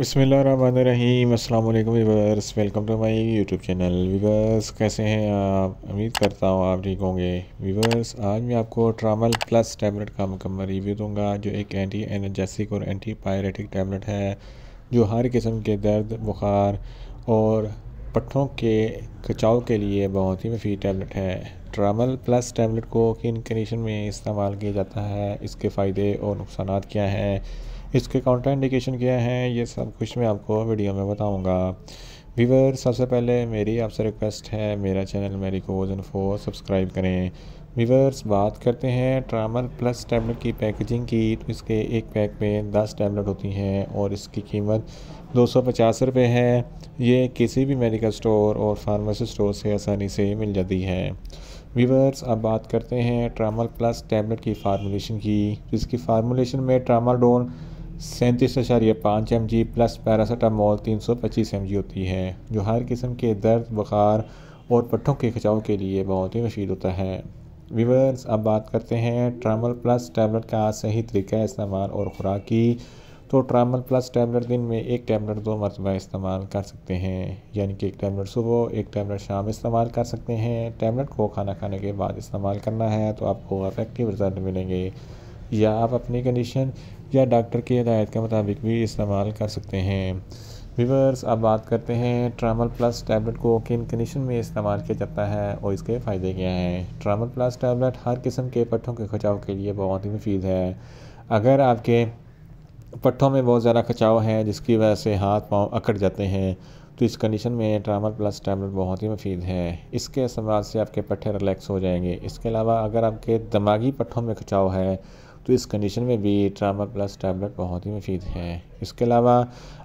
बसमीम अल्लाम viewers welcome to my YouTube channel viewers कैसे हैं आप उम्मीद करता हूँ आप ठीक होंगे वीवर्स आज मैं आपको ट्रामल प्लस टैबलेट का मुकम्मल रिव्यू दूंगा जो एक एंटी एनर्जेसिक और एंटी पायरेटिक टैबलेट है जो हर किस्म के दर्द बुखार और पट्ठों के खिंचाव के लिए बहुत ही मुफी टैबलेट है ट्रामल प्लस टैबलेट को किन कंडीशन में इस्तेमाल किया जाता है इसके फ़ायदे और नुकसान क्या हैं इसके काउंटर इंडिकेशन क्या हैं ये सब कुछ मैं आपको वीडियो में बताऊँगा वीवर सबसे पहले मेरी आपसे रिक्वेस्ट है मेरा चैनल मेरी को वजन फोर सब्सक्राइब करें वीवर्स बात करते हैं ट्रामल प्लस टैबलेट की पैकेजिंग की तो इसके एक पैक में 10 टैबलेट होती हैं और इसकी कीमत दो सौ पचास रुपये है ये किसी भी मेडिकल स्टोर और फार्मेसी स्टोर से आसानी से मिल जाती है वीवर्स अब बात करते हैं ट्रामल प्लस टैबलेट की फार्मूलेशन की जिसकी फार्मूलेशन में ट्रामाडोल सैंतीस अशारिया पाँच एम जी प्लस पैरासीटामोल तीन सौ पच्चीस एम जी होती है जो हर किस्म के दर्द बुखार और पट्ठों के खिंचाव के लिए बहुत ही मशीद होता है वीवर्स अब बात करते हैं ट्रामल प्लस टैबलेट का सही तरीका इस्तेमाल और ख़ुराक की तो ट्रामल प्लस टैबलेट दिन में एक टैबलेट दो मरतबा इस्तेमाल कर सकते हैं यानी कि एक टैबलेट सुबह एक टैबलेट शाम इस्तेमाल कर सकते हैं टैबलेट को खाना खाने के बाद इस्तेमाल करना है तो आपको अफेक्टिव रिजल्ट मिलेंगे या आप अपनी कंडीशन या डॉक्टर की हिदायत के मुताबिक भी इस्तेमाल कर सकते हैं वीवर्स अब बात करते हैं ट्रामल प्लस टैबलेट को किन कंडीशन में इस्तेमाल किया जाता है और इसके फ़ायदे क्या हैं ट्रामल प्लस टैबलेट हर किस्म के पट्ठों के खचाव के लिए बहुत ही मुफीद है अगर आपके पट्ठों में बहुत ज़्यादा खचाव है जिसकी वजह से हाथ पाँव अकड़ जाते हैं तो इस कंडीशन में ट्रामल प्लस टैबलेट बहुत ही मुफीद है इसके इस्तेमाल से आपके पट्ठे रिलैक्स हो जाएंगे इसके अलावा अगर आपके दिमागी पट्ठों में खचाव है तो इस कंडीशन में भी ट्रामा प्लस टैबलेट बहुत ही मुफीद है इसके अलावा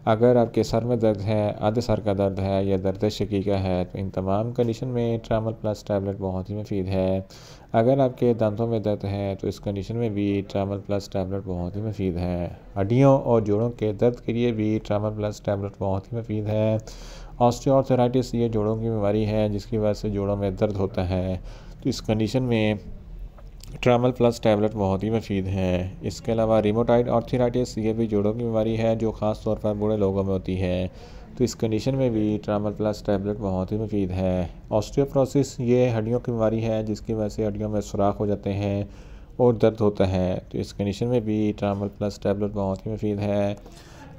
अगर आपके सर में दर्द है आधे सर का दर्द है या दर्द शकीका है तो इन तमाम कंडीशन में ट्रामल प्लस टैबलेट बहुत ही मुफीद है अगर आपके दांतों में दर्द है तो इस कंडीशन में भी ट्रामल प्लस टैबलेट बहुत ही मुफीद है हड्डियों और जोड़ों के दर्द के लिए भी ट्रामल प्लस टैबलेट बहुत ही मुफीद है ऑस्टियोआर्थराइटिस ये जोड़ों की बीमारी है जिसकी वजह से जोड़ों में दर्द होता है तो इस कंडीशन में ट्रैमल प्लस टैबलेट बहुत ही मफीद है इसके अलावा रिमोटाइड ऑर्थराइटिस ये भी जोड़ों की बीमारी है जो ख़ास तौर पर बूढ़े लोगों में होती है तो इस कंडीशन में भी ट्रामल प्लस टैबलेट बहुत ही मफीद है ऑस्टियोप्रोसिस ये हड्डियों की बीमारी है जिसकी वजह से हड्डियों में सुराख हो जाते हैं और दर्द होता है तो इस कंडीशन में भी ट्रामल प्लस टैबलेट बहुत ही मफीद है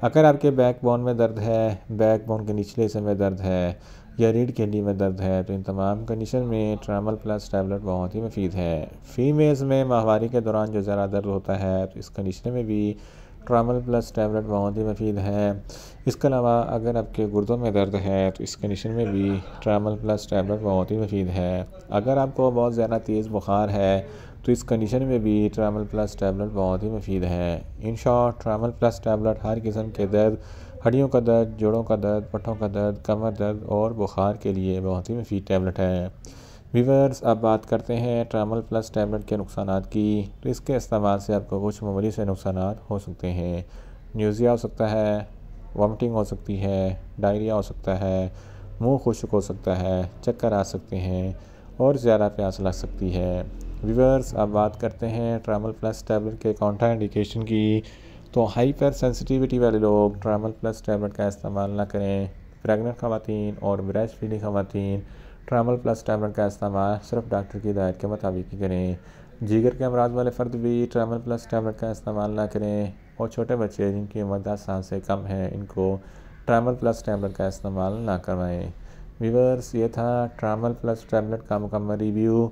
अगर आपके बैक बोन में दर्द है बैक बोन के निचले हिस्से में दर्द है या रीढ़ की हड्डी में दर्द है तो इन तमाम कंडीशन में ट्रामल प्लस टैबलेट बहुत ही मफीद है फीमेल्स में माहवारी के दौरान जो ज़रा दर्द होता है तो इस कंडीशन में भी ट्रामल प्लस टैबलेट बहुत ही मफीद है इसके अलावा अगर आपके गुर्दों में दर्द है तो इस कंडीशन में भी ट्रामल प्लस टैबलेट बहुत ही मफीद है अगर आपको बहुत ज़्यादा तेज़ बुखार है तो इस कंडीशन में भी ट्रामल प्लस टैबलेट बहुत ही मफीद है in short Tramal plus tablet हर किस्म के दर्द हड्डियों का दर्द जोड़ों का दर्द पट्टों का दर्द कमर दर्द और बुखार के लिए बहुत ही मुफीद टैबलेट है वीवर्स अब बात करते हैं ट्रामल प्लस टैबलेट के नुकसान की तो इसके इस्तेमाल से आपको कुछ मामूली से नुकसान हो सकते हैं न्यूज़िया हो सकता है वॉमिटिंग हो सकती है डायरिया हो सकता है मुंह खुशक हो सकता है चक्कर आ सकते हैं और ज़्यादा प्यास लग सकती है वीवर्स अब बात करते हैं ट्रामल प्लस टैबलेट के कॉन्ट्रा इंडिकेशन की तो हाइपर सेंसिटिविटी वाले लोग ट्रामल प्लस टैबलेट का इस्तेमाल ना करें प्रेगनेंट खातन और ब्रेस्ट फीडिंग खातन ट्रामल प्लस टैबलेट का इस्तेमाल सिर्फ डॉक्टर की हिदायत के मुताबिक ही करें जीगर के अमराज वाले फ़र्द भी ट्रामल प्लस टैबलेट का इस्तेमाल ना करें और छोटे बच्चे जिनकी उम्र दस साल से कम है इनको ट्रामल प्लस टैबलेट का इस्तेमाल ना करवाएँ वीवर्स ये था ट्रामल प्लस टैबलेट का मुकम्मल रिव्यू